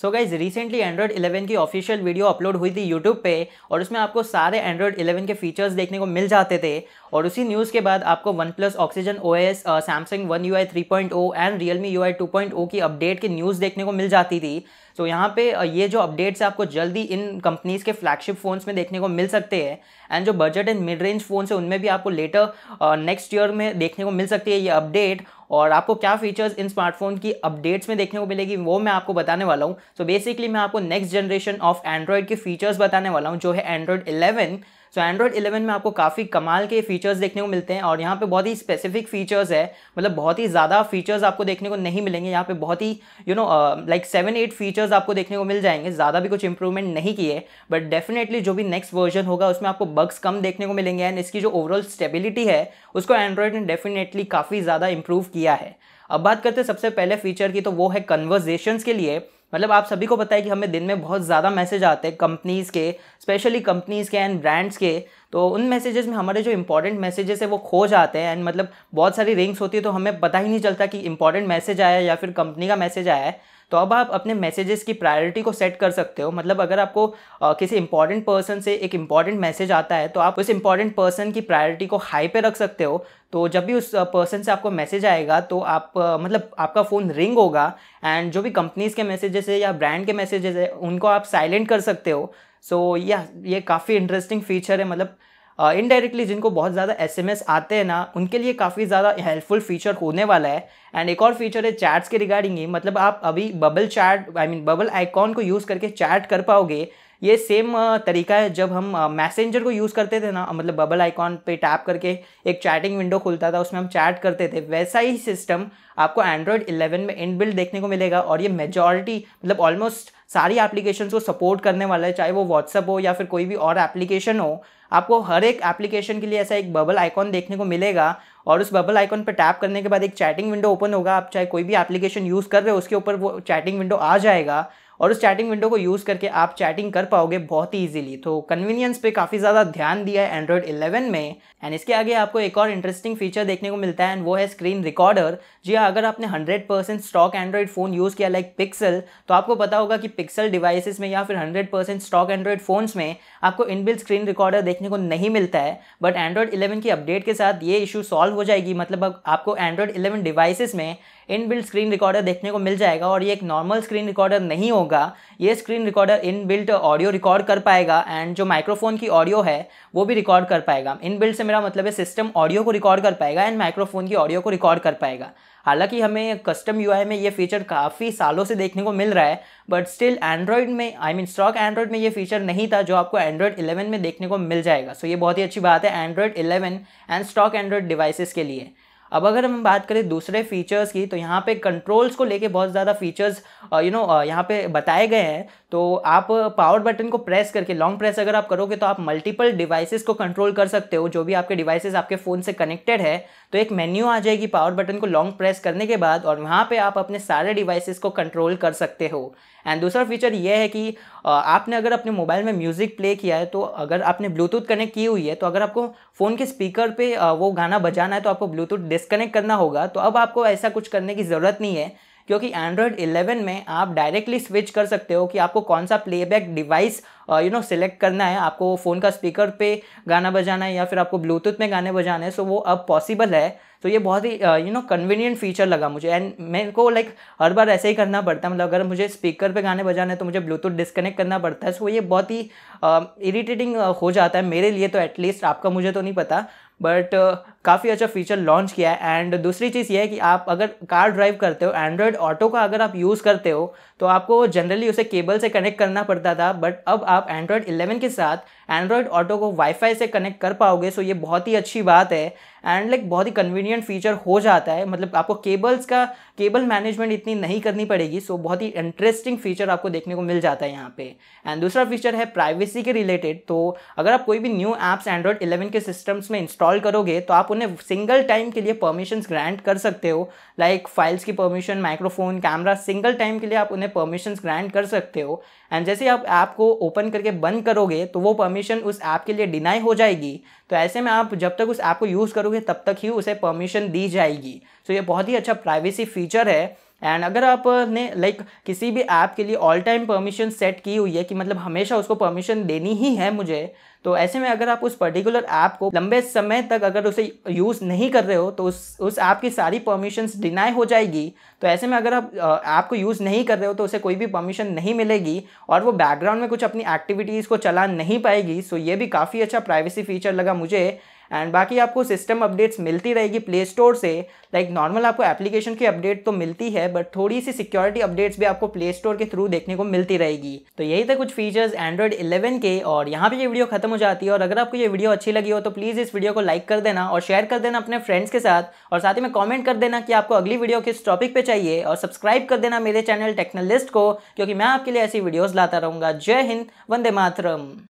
so guys recently Android 11 की official video upload हुई थी यूट्यूब पे और उसमें आपको सारे एंड्रॉइड 11 के फीचर्स देखने को मिल जाते थे और उसी न्यूज़ के बाद आपको OnePlus Oxygen O S Samsung one U I three point O and Realme U I two point O की अपडेट की न्यूज़ देखने को मिल जाती थी सो so, यहाँ पे uh, ये जो अपडेट्स आपको जल्दी इन कंपनीज़ के फ्लैगशिप फ़ोन्स में देखने को मिल सकते हैं एंड जो budget and mid range phones है उनमें भी आपको लेटर नेक्स्ट ईयर में देखने को मिल सकती है ये अपडेट और आपको क्या फीचर्स इन स्मार्टफोन की अपडेट्स में देखने को मिलेगी वो मैं आपको बताने वाला हूँ तो बेसिकली मैं आपको नेक्स्ट जनरेशन ऑफ एंड्रॉयड के फीचर्स बताने वाला हूँ जो है एंड्रॉयड इलेवन सो एंड्रॉयड 11 में आपको काफ़ी कमाल के फीचर्स देखने को मिलते हैं और यहाँ पे बहुत ही स्पेसिफिक फीचर्स है मतलब बहुत ही ज़्यादा फीचर्स आपको देखने को नहीं मिलेंगे यहाँ पे बहुत ही you know like seven eight features आपको देखने को मिल जाएंगे ज़्यादा भी कुछ इंप्रूवमेंट नहीं किए बट डेफिनेटली जो भी नेक्स्ट वर्जन होगा उसमें आपको बग्स कम देखने को मिलेंगे एंड इसकी जो ओवरऑल स्टेबिलिटी है उसको एंड्रॉयड ने डेफिनेटली काफ़ी ज़्यादा इंप्रूव किया है अब बात करते हैं सबसे पहले फीचर की तो वो है कन्वर्जेशन के लिए मतलब आप सभी को पता है कि हमें दिन में बहुत ज़्यादा मैसेज आते हैं कंपनीज़ के स्पेशली कंपनीज़ के एंड ब्रांड्स के तो उन मैसेजेस में हमारे जो इंपॉर्टेंट मैसेजेस है वो खो जाते हैं एंड मतलब बहुत सारी रिंग्स होती है तो हमें पता ही नहीं चलता कि इंपॉर्टेंट मैसेज आया या फिर कंपनी का मैसेज आया है तो अब आप अपने मैसेजेस की प्रायोरिटी को सेट कर सकते हो मतलब अगर आपको किसी इंपॉर्टेंट पर्सन से एक इंपॉर्टेंट मैसेज आता है तो आप उस इंपॉर्टेंट पर्सन की प्रायोरिटी को हाई पे रख सकते हो तो जब भी उस पर्सन से आपको मैसेज आएगा तो आप मतलब आपका फ़ोन रिंग होगा एंड जो भी कंपनीज़ के मैसेजेस है या ब्रांड के मैसेजेस है उनको आप साइलेंट कर सकते हो सो so, या yeah, ये काफ़ी इंटरेस्टिंग फीचर है मतलब इनडायरेक्टली uh, जिनको बहुत ज़्यादा एस आते हैं ना उनके लिए काफ़ी ज़्यादा हेल्पफुल फीचर होने वाला है एंड एक और फीचर है चैट्स के रिगार्डिंग ही मतलब आप अभी bubble chat I mean bubble icon को यूज़ करके चैट कर पाओगे ये सेम तरीका है जब हम मैसेंजर को यूज़ करते थे ना मतलब बबल आइकॉन पे टैप करके एक चैटिंग विंडो खुलता था उसमें हम चैट करते थे वैसा ही सिस्टम आपको एंड्रॉयड 11 में इनबिल्ड देखने को मिलेगा और ये मेजॉरिटी मतलब ऑलमोस्ट सारी एप्लीकेशन को सपोर्ट करने वाला है चाहे वो व्हाट्सअप हो या फिर कोई भी और एप्लीकेशन हो आपको हर एक एप्लीकेशन के लिए ऐसा एक बबल आइकॉन देखने को मिलेगा और उस बबल आइकॉन पर टैप करने के बाद एक चैटिंग विंडो ओपन होगा आप चाहे कोई भी एप्लीकेशन यूज़ कर रहे हो उसके ऊपर वो चैटिंग विंडो आ जाएगा और उस चैटिंग विंडो को यूज़ करके आप चैटिंग कर पाओगे बहुत ही ईजिली तो कन्वीनियंस पे काफ़ी ज़्यादा ध्यान दिया है एंड्रॉयड 11 में एंड इसके आगे आपको एक और इंटरेस्टिंग फीचर देखने को मिलता है एंड वो है स्क्रीन रिकॉर्डर जी हाँ, अगर आपने 100% स्टॉक एंड्रॉयड फ़ोन यूज़ किया लाइक पिक्सल तो आपको पता होगा कि पिक्सल डिवाइसेस में या फिर हंड्रेड स्टॉक एंड्रॉयड फ़ोन्स में आपको इनबिल्ट स्क्रीन रिकॉर्डर देखने को नहीं मिलता है बट एंड्रॉयड इलेवन की अपडेट के साथ ये इशू सॉल्व हो जाएगी मतलब आपको एंड्रॉयड इलेवन डिवाइसेज़ में इनबिल्ट स्क्रीन रिकॉर्डर देखने को मिल जाएगा और ये एक नॉर्मल स्क्रीन रिकॉर्डर नहीं होगा ये screen recorder inbuilt audio record कर पाएगा एंड जो माइक्रोफोन की ऑडियो है वो भी रिकॉर्ड कर पाएगा इनबिल्ट से मेरा मतलब है सिस्टम ऑडियो को रिकॉर्ड कर पाएगा एंड माइक्रोफोन की ऑडियो को रिकॉर्ड कर पाएगा हालांकि हमें कस्टम यू में ये फीचर काफ़ी सालों से देखने को मिल रहा है बट स्टिल एंड्रॉयड में आई मीन स्टॉक एंड्रॉयड में ये फीचर नहीं था जो आपको एंड्रॉयड 11 में देखने को मिल जाएगा सो so, ये बहुत ही अच्छी बात है Android 11 and stock Android devices के लिए अब अगर हम बात करें दूसरे फीचर्स की तो यहाँ पे कंट्रोल्स को लेके बहुत ज़्यादा फीचर्स यू नो यहाँ पे बताए गए हैं तो आप पावर बटन को प्रेस करके लॉन्ग प्रेस अगर आप करोगे तो आप मल्टीपल डिवाइसेस को कंट्रोल कर सकते हो जो भी आपके डिवाइसेस आपके फ़ोन से कनेक्टेड है तो एक मेन्यू आ जाएगी पावर बटन को लॉन्ग प्रेस करने के बाद और वहाँ पे आप अपने सारे डिवाइसेस को कंट्रोल कर सकते हो एंड दूसरा फीचर ये है कि आपने अगर अपने मोबाइल में म्यूज़िक प्ले किया है तो अगर आपने ब्लूटूथ कनेक्ट की हुई है तो अगर आपको फ़ोन के स्पीकर पे वो गाना बजाना है तो आपको ब्लूटूथ डिस्कनेक्ट करना होगा तो अब आपको ऐसा कुछ करने की ज़रूरत नहीं है क्योंकि एंड्रॉयड 11 में आप डायरेक्टली स्विच कर सकते हो कि आपको कौन सा playback device you know select करना है आपको फ़ोन का स्पीकर पे गाना बजाना है या फिर आपको ब्लूटूथ में गाने बजाना है सो वो अब पॉसिबल है तो ये बहुत ही यू नो कन्वीनियंट फीचर लगा मुझे एंड मेरे को लाइक like, हर बार ऐसे ही करना पड़ता है मतलब अगर मुझे स्पीकर पे गाने बजाना है तो मुझे ब्लूटूथ डिस्कनेक्ट करना पड़ता है सो ये बहुत ही इरीटेटिंग uh, uh, हो जाता है मेरे लिए तो एटलीस्ट आपका मुझे तो नहीं पता बट काफ़ी अच्छा फीचर लॉन्च किया है एंड दूसरी चीज़ ये है कि आप अगर कार ड्राइव करते हो एंड्रॉयड ऑटो का अगर आप यूज़ करते हो तो आपको जनरली उसे केबल से कनेक्ट करना पड़ता था बट अब आप एंड्रॉयड 11 के साथ एंड्रॉयड ऑटो को वाईफाई से कनेक्ट कर पाओगे सो ये बहुत ही अच्छी बात है एंड लाइक like, बहुत ही कन्वीनियंट फीचर हो जाता है मतलब आपको केबल्स का केबल मैनेजमेंट इतनी नहीं करनी पड़ेगी सो so बहुत ही इंटरेस्टिंग फीचर आपको देखने को मिल जाता है यहाँ पे एंड दूसरा फीचर है प्राइवेसी के रिलेटेड तो अगर आप कोई भी न्यू एप्स एंड्रॉयड 11 के सिस्टम्स में इंस्टॉल करोगे तो आप उन्हें सिंगल टाइम के लिए परमिशन ग्रांट कर सकते हो लाइक फाइल्स की permission microphone camera single time के लिए आप उन्हें परमिशन ग्रांट कर सकते हो एंड जैसे आप ऐप को ओपन करके बंद करोगे तो वो परमिशन उस ऐप के लिए डिनाई हो जाएगी तो ऐसे में आप जब तक उस ऐप को यूज़ करोगे तब तक ही उसे परमिशन दी जाएगी सो so ये बहुत ही अच्छा प्राइवेसी फीचर है एंड अगर आपने लाइक like, किसी भी ऐप के लिए ऑल टाइम परमिशन सेट की हुई है कि मतलब हमेशा उसको परमिशन देनी ही है मुझे तो ऐसे में अगर आप उस पर्टिकुलर ऐप को लंबे समय तक अगर उसे यूज़ नहीं कर रहे हो तो उस उस ऐप की सारी परमिशंस डिनाई हो जाएगी तो ऐसे में अगर आप ऐप को यूज़ नहीं कर रहे हो तो उसे कोई भी परमिशन नहीं मिलेगी और वो बैकग्राउंड में कुछ अपनी एक्टिविटीज़ को चला नहीं पाएगी सो ये भी काफ़ी अच्छा प्राइवेसी फीचर लगा मुझे एंड बाकी आपको सिस्टम अपडेट्स मिलती रहेगी प्ले स्टोर से लाइक नॉर्मल आपको एप्लीकेशन की अपडेट तो मिलती है बट थोड़ी सी सिक्योरिटी अपडेट्स भी आपको प्ले स्टोर के थ्रू देखने को मिलती रहेगी तो यही था कुछ फीचर्स एंड्रॉइड इलेवन के और यहाँ पर ये वीडियो खत्म हो जाती है और अगर आपको ये वीडियो अच्छी लगी हो तो प्लीज़ इस वीडियो को लाइक कर देना और शेयर कर देना अपने फ्रेंड्स के साथ और साथ ही में कॉमेंट कर देना कि आपको अगली वीडियो किस टॉपिक पर चाहिए और सब्सक्राइब कर देना मेरे चैनल टेक्नोलिस्ट को क्योंकि मैं आपके लिए ऐसी वीडियोज़ लाता रहूँगा जय हिंद वंदे मातरम